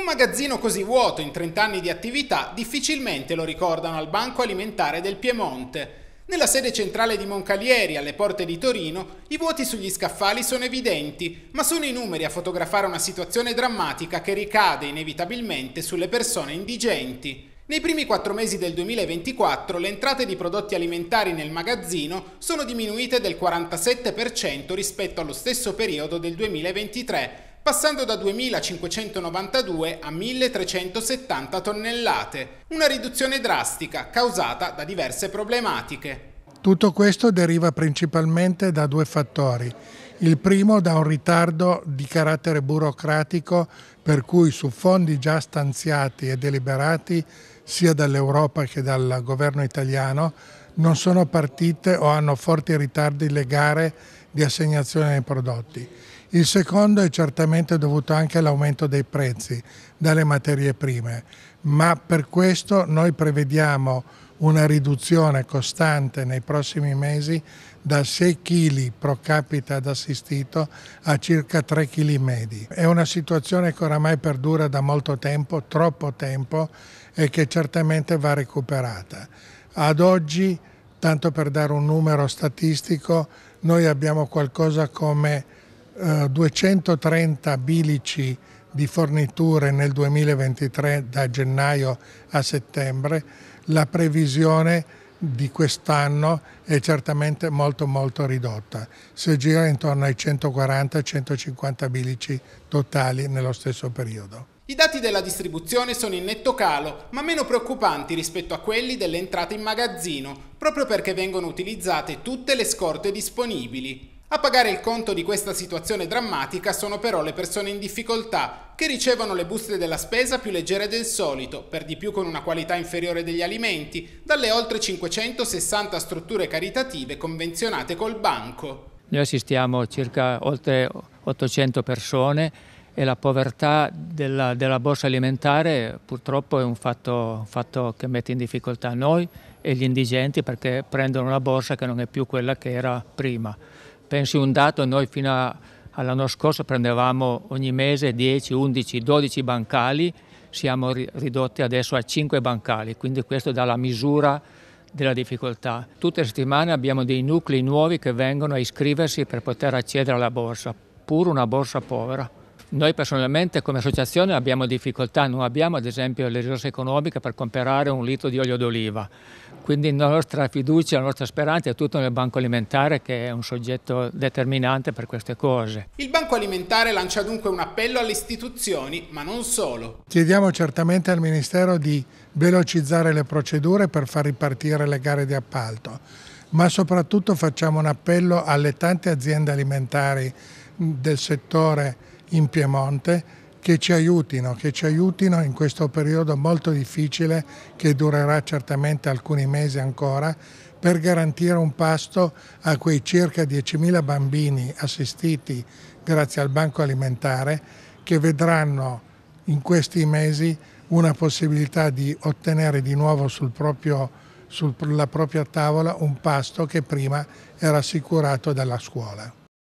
Un magazzino così vuoto in 30 anni di attività difficilmente lo ricordano al Banco Alimentare del Piemonte. Nella sede centrale di Moncalieri, alle porte di Torino, i vuoti sugli scaffali sono evidenti, ma sono i numeri a fotografare una situazione drammatica che ricade inevitabilmente sulle persone indigenti. Nei primi quattro mesi del 2024 le entrate di prodotti alimentari nel magazzino sono diminuite del 47% rispetto allo stesso periodo del 2023 passando da 2.592 a 1.370 tonnellate, una riduzione drastica causata da diverse problematiche. Tutto questo deriva principalmente da due fattori. Il primo da un ritardo di carattere burocratico per cui su fondi già stanziati e deliberati sia dall'Europa che dal governo italiano non sono partite o hanno forti ritardi le gare di assegnazione dei prodotti. Il secondo è certamente dovuto anche all'aumento dei prezzi delle materie prime, ma per questo noi prevediamo una riduzione costante nei prossimi mesi da 6 kg pro capita ad assistito a circa 3 kg medi. È una situazione che oramai perdura da molto tempo, troppo tempo, e che certamente va recuperata. Ad oggi Tanto per dare un numero statistico, noi abbiamo qualcosa come eh, 230 bilici di forniture nel 2023 da gennaio a settembre. La previsione di quest'anno è certamente molto molto ridotta, si gira intorno ai 140-150 bilici totali nello stesso periodo. I dati della distribuzione sono in netto calo, ma meno preoccupanti rispetto a quelli delle entrate in magazzino, proprio perché vengono utilizzate tutte le scorte disponibili. A pagare il conto di questa situazione drammatica sono però le persone in difficoltà, che ricevono le buste della spesa più leggere del solito, per di più con una qualità inferiore degli alimenti, dalle oltre 560 strutture caritative convenzionate col banco. Noi assistiamo circa oltre 800 persone e la povertà della, della borsa alimentare purtroppo è un fatto, un fatto, che mette in difficoltà noi e gli indigenti perché prendono una borsa che non è più quella che era prima. Pensi un dato, noi fino a, all'anno scorso prendevamo ogni mese 10, 11, 12 bancali, siamo ridotti adesso a 5 bancali, quindi questo dà la misura della difficoltà. Tutte le settimane abbiamo dei nuclei nuovi che vengono a iscriversi per poter accedere alla borsa, pur una borsa povera. Noi personalmente come associazione abbiamo difficoltà, non abbiamo ad esempio le risorse economiche per comprare un litro di olio d'oliva, quindi la nostra fiducia, la nostra speranza è tutto nel banco alimentare che è un soggetto determinante per queste cose. Il banco alimentare lancia dunque un appello alle istituzioni, ma non solo. Chiediamo certamente al Ministero di velocizzare le procedure per far ripartire le gare di appalto, ma soprattutto facciamo un appello alle tante aziende alimentari del settore in Piemonte che ci aiutino, che ci aiutino in questo periodo molto difficile che durerà certamente alcuni mesi ancora per garantire un pasto a quei circa 10.000 bambini assistiti grazie al banco alimentare che vedranno in questi mesi una possibilità di ottenere di nuovo sul proprio, sulla propria tavola un pasto che prima era assicurato dalla scuola.